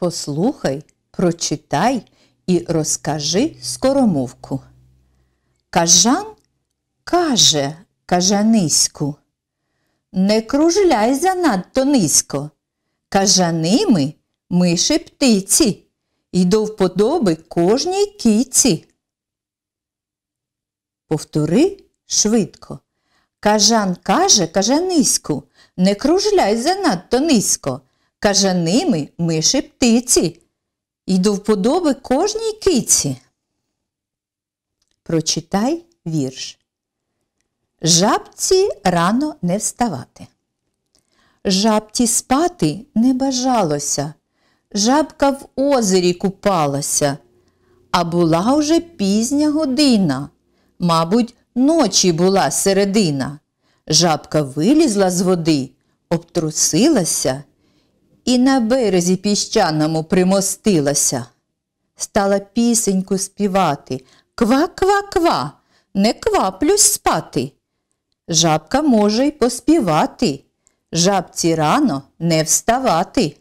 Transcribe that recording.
Послухай, прочитай і розкажи скоромовку. Кажан каже кажаниську. Не кружляй занадто низько. Кажаними миші птиці і до вподоби кожній кіці. Повтори швидко. Кажан каже кажаниську, не кружляй занадто низько кажаними миші птиці і до вподоби кожній киці. Прочитай вірш. Жабці рано не вставати. Жабці спати не бажалося. Жабка в озері купалася, а була вже пізня година. Мабуть, ночі була середина. Жабка вилізла з води, обтрусилася і на березі піщаному примостилася. Стала пісеньку співати Ква-ква-ква, не кваплюсь спати. Жабка може й поспівати, жабці рано не вставати.